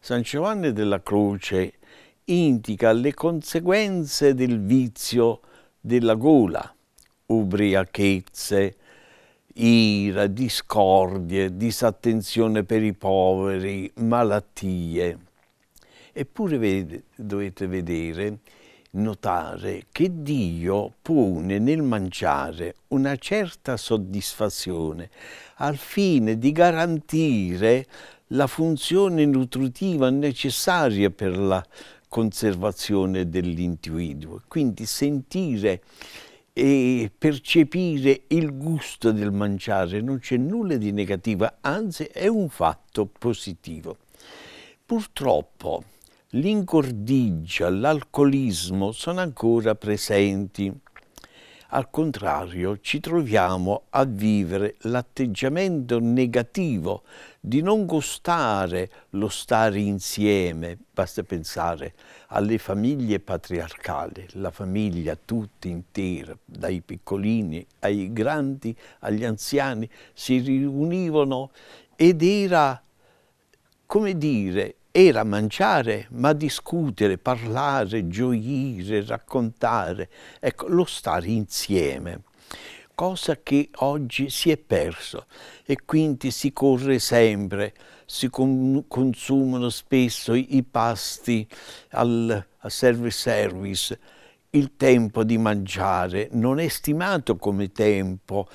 San Giovanni della Croce indica le conseguenze del vizio della gola, ubriachezze, ira, discordie, disattenzione per i poveri, malattie. Eppure dovete vedere notare che Dio pone nel mangiare una certa soddisfazione al fine di garantire la funzione nutritiva necessaria per la conservazione dell'individuo. Quindi sentire e percepire il gusto del mangiare non c'è nulla di negativo, anzi è un fatto positivo. Purtroppo l'incordigia, l'alcolismo sono ancora presenti. Al contrario, ci troviamo a vivere l'atteggiamento negativo di non gustare lo stare insieme. Basta pensare alle famiglie patriarcali, la famiglia tutta intera, dai piccolini ai grandi, agli anziani, si riunivano ed era, come dire, era mangiare, ma discutere, parlare, gioire, raccontare, ecco, lo stare insieme, cosa che oggi si è perso e quindi si corre sempre, si consumano spesso i pasti al, al service service, il tempo di mangiare non è stimato come tempo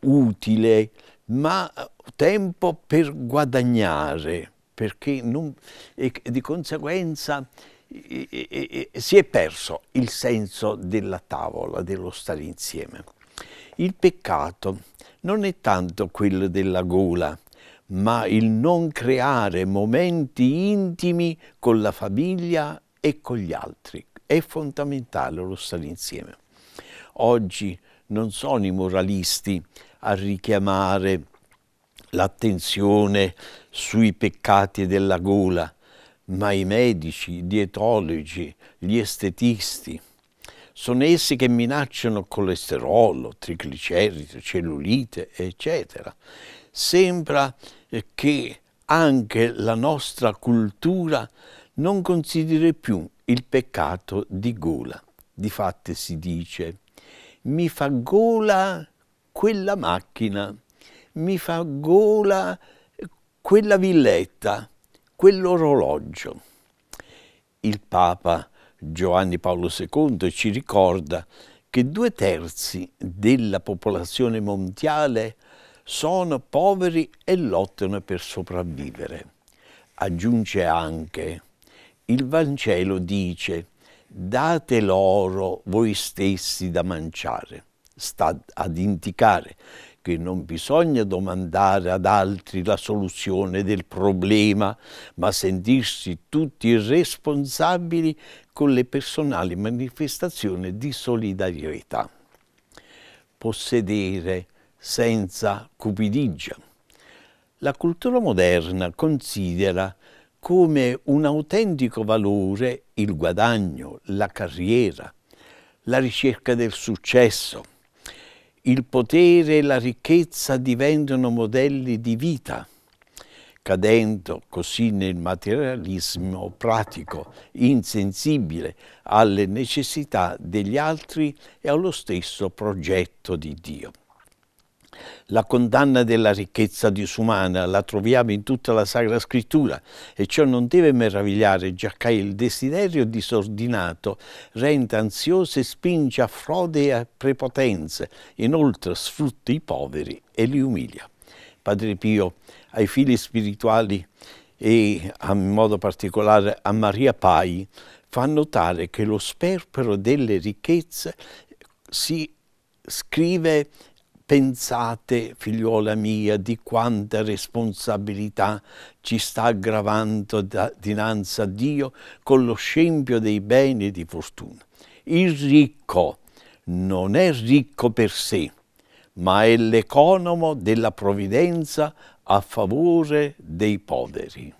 utile, ma tempo per guadagnare perché non, e di conseguenza e, e, e, si è perso il senso della tavola, dello stare insieme. Il peccato non è tanto quello della gola, ma il non creare momenti intimi con la famiglia e con gli altri. È fondamentale lo stare insieme. Oggi non sono i moralisti a richiamare l'attenzione sui peccati della gola, ma i medici, i dietologi, gli estetisti. Sono essi che minacciano colesterolo, trigliceridi, cellulite, eccetera. Sembra eh, che anche la nostra cultura non consideri più il peccato di gola. Difatti si dice, mi fa gola quella macchina mi fa gola quella villetta, quell'orologio. Il Papa Giovanni Paolo II ci ricorda che due terzi della popolazione mondiale sono poveri e lottano per sopravvivere. Aggiunge anche, il Vangelo dice, date loro voi stessi da mangiare, sta ad indicare che non bisogna domandare ad altri la soluzione del problema, ma sentirsi tutti responsabili con le personali manifestazioni di solidarietà. Possedere senza cupidigia. La cultura moderna considera come un autentico valore il guadagno, la carriera, la ricerca del successo, il potere e la ricchezza diventano modelli di vita, cadendo così nel materialismo pratico, insensibile alle necessità degli altri e allo stesso progetto di Dio. La condanna della ricchezza disumana la troviamo in tutta la Sacra Scrittura e ciò non deve meravigliare giacché il desiderio disordinato rende ansioso e spinge a frode e a prepotenze, inoltre sfrutta i poveri e li umilia. Padre Pio, ai figli spirituali e in modo particolare a Maria Pai fa notare che lo sperpero delle ricchezze si scrive Pensate, figliuola mia, di quanta responsabilità ci sta aggravando da, dinanzi a Dio con lo scempio dei beni e di fortuna. Il ricco non è ricco per sé, ma è l'economo della provvidenza a favore dei poveri.